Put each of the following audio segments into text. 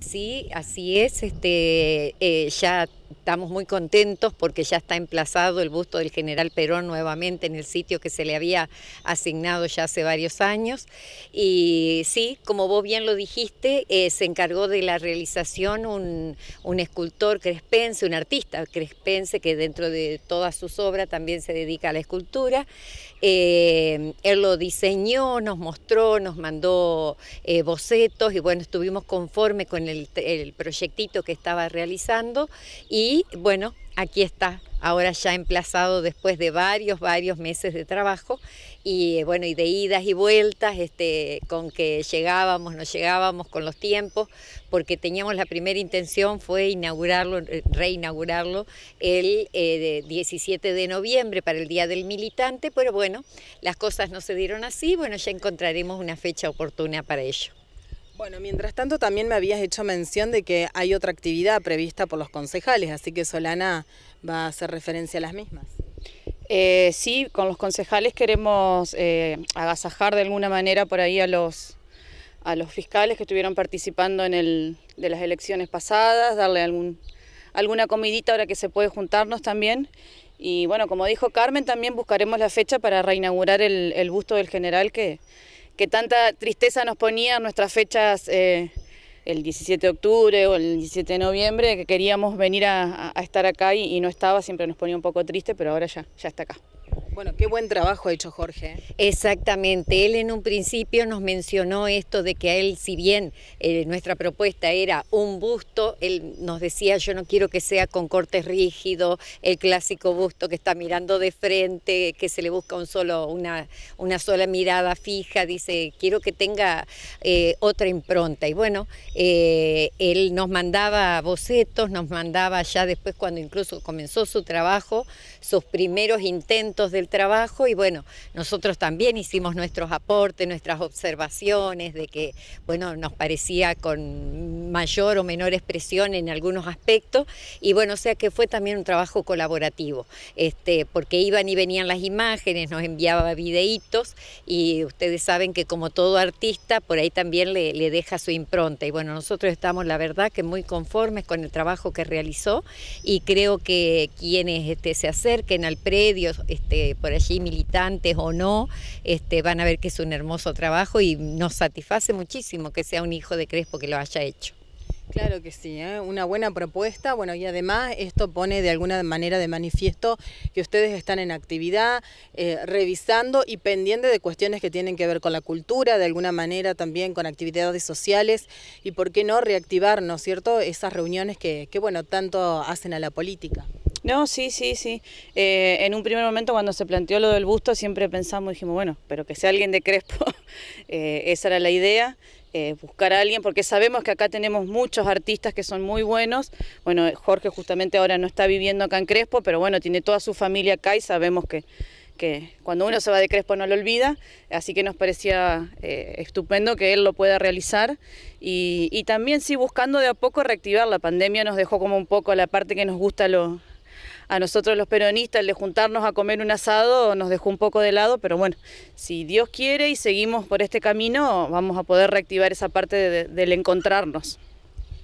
Sí, así es. Este, eh, ya Estamos muy contentos porque ya está emplazado el busto del general Perón nuevamente en el sitio que se le había asignado ya hace varios años. Y sí, como vos bien lo dijiste, eh, se encargó de la realización un, un, escultor crespense, un artista crespense que dentro de todas sus obras también se dedica a la escultura. Eh, él lo diseñó, nos mostró, nos mandó eh, bocetos y bueno, estuvimos conforme con el, el proyectito que estaba realizando y y bueno, aquí está, ahora ya emplazado después de varios, varios meses de trabajo y eh, bueno, y de idas y vueltas, este, con que llegábamos, no llegábamos con los tiempos, porque teníamos la primera intención fue inaugurarlo, eh, reinaugurarlo el 17 eh, de noviembre para el Día del Militante, pero bueno, las cosas no se dieron así, bueno, ya encontraremos una fecha oportuna para ello. Bueno, mientras tanto también me habías hecho mención de que hay otra actividad prevista por los concejales, así que Solana va a hacer referencia a las mismas. Eh, sí, con los concejales queremos eh, agasajar de alguna manera por ahí a los, a los fiscales que estuvieron participando en el, de las elecciones pasadas, darle algún, alguna comidita ahora que se puede juntarnos también. Y bueno, como dijo Carmen, también buscaremos la fecha para reinaugurar el busto del general que que tanta tristeza nos ponía nuestras fechas eh, el 17 de octubre o el 17 de noviembre, que queríamos venir a, estar acá y, no estaba, siempre nos ponía un poco triste, pero ahora ya, ya está acá. Bueno, qué buen trabajo ha hecho Jorge. ¿eh? Exactamente, él en un principio nos mencionó esto de que a él, si bien eh, nuestra propuesta era un busto, él nos decía yo no quiero que sea con cortes rígido, el clásico busto que está mirando de frente, que se le busca un solo, una, una sola mirada fija, dice quiero que tenga eh, otra impronta. Y bueno, él nos mandaba bocetos, nos mandaba ya después cuando incluso comenzó su trabajo, sus primeros intentos del trabajo y bueno, nosotros también hicimos nuestros aportes, nuestras observaciones de que, bueno, nos parecía con mayor o menor expresión en algunos aspectos y bueno, o sea que fue también un trabajo colaborativo, este, porque iban y venían las imágenes, nos enviaba videitos y ustedes saben que como todo artista, por ahí también le, deja su impronta y bueno, nosotros estamos la verdad que muy conformes con el trabajo que realizó y creo que quienes este, se acerquen al predio, este, eh, por allí militantes o no, este, van a ver que es un hermoso trabajo y nos satisface muchísimo que sea un hijo de Crespo que lo haya hecho. Claro que sí, ¿eh? una buena propuesta, bueno, y además esto pone de alguna manera de manifiesto que ustedes están en actividad, eh, revisando y pendiente de cuestiones que tienen que ver con la cultura, de alguna manera también con actividades sociales, y por qué no reactivar, ¿no es cierto?, esas reuniones que, que bueno, tanto hacen a la política. No, sí, sí, sí. Eh, en un primer momento cuando se planteó lo del busto siempre pensamos, dijimos, bueno, pero que sea alguien de Crespo, eh, esa era la idea, eh, buscar a alguien, porque sabemos que acá tenemos muchos artistas que son muy buenos. Bueno, Jorge justamente ahora no está viviendo acá en Crespo, pero bueno, tiene toda su familia acá y sabemos que, que cuando uno se va de Crespo no lo olvida, así que nos parecía estupendo que él lo pueda realizar y, y, también sí buscando de a poco reactivar, la pandemia nos dejó como un poco la parte que nos gusta lo, a nosotros los peronistas el de juntarnos a comer un asado nos dejó un poco de lado, pero bueno, si Dios quiere y seguimos por este camino, vamos a poder reactivar esa parte del encontrarnos.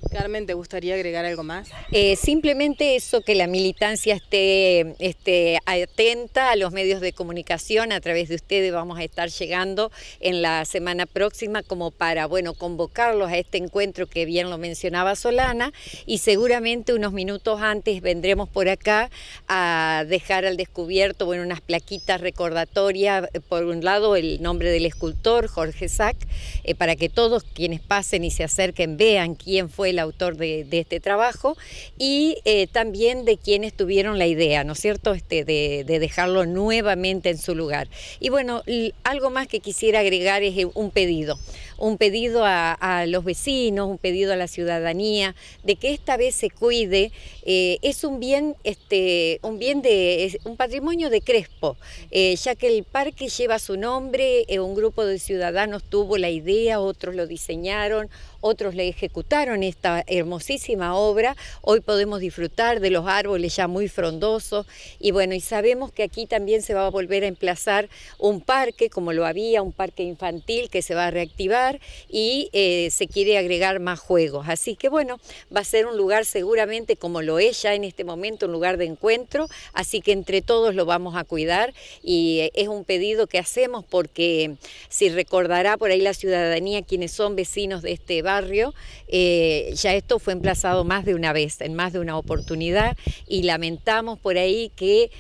Carmen, ¿te gustaría agregar algo más? Eh, simplemente eso, que la militancia esté, atenta a los medios de comunicación, a través de ustedes vamos a estar llegando en la semana próxima como para, bueno, convocarlos a este encuentro que bien lo mencionaba Solana y seguramente unos minutos antes vendremos por acá a dejar al descubierto, bueno, unas plaquitas recordatorias, por un lado el nombre del escultor, Jorge Sack, eh, para que todos quienes pasen y se acerquen vean quién fue el el autor de, este trabajo, y eh, también de quienes tuvieron la idea, ¿no es cierto?, este, de, dejarlo nuevamente en su lugar. Y bueno, algo más que quisiera agregar es eh, un pedido un pedido a, los vecinos, un pedido a la ciudadanía, de que esta vez se cuide. Eh, es un bien, este, un bien de, un patrimonio de Crespo, eh, ya que el parque lleva su nombre, eh, un grupo de ciudadanos tuvo la idea, otros lo diseñaron, otros le ejecutaron esta hermosísima obra. Hoy podemos disfrutar de los árboles ya muy frondosos y bueno, y sabemos que aquí también se va a volver a emplazar un parque como lo había, un parque infantil que se va a reactivar y eh, se quiere agregar más juegos. Así que bueno, va a ser un lugar seguramente como lo es ya en este momento, un lugar de encuentro, así que entre todos lo vamos a cuidar y eh, es un pedido que hacemos porque si recordará por ahí la ciudadanía quienes son vecinos de este barrio, eh, ya esto fue emplazado más de una vez, en más de una oportunidad y lamentamos por ahí que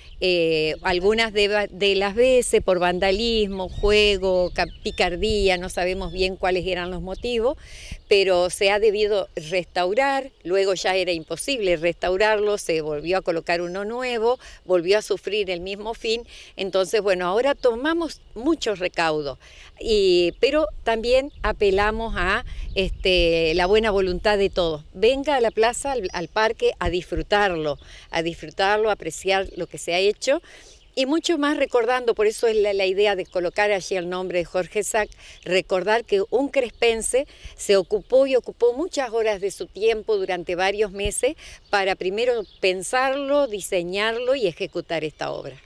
algunas de las veces por vandalismo, juego, picardía, no sabemos bien cuáles eran los motivos, pero se ha debido restaurar, luego ya era imposible restaurarlo, se volvió a colocar uno nuevo, volvió a sufrir el mismo fin, entonces bueno, ahora tomamos muchos recaudos, y, pero también apelamos a este, la buena voluntad de todos. Venga a la plaza, al, al parque, a disfrutarlo, a disfrutarlo, a apreciar lo que se ha hecho y mucho más recordando, por eso es la, idea de colocar allí el nombre de Jorge Sack, recordar que un crespense se ocupó y ocupó muchas horas de su tiempo durante varios meses para primero pensarlo, diseñarlo y ejecutar esta obra.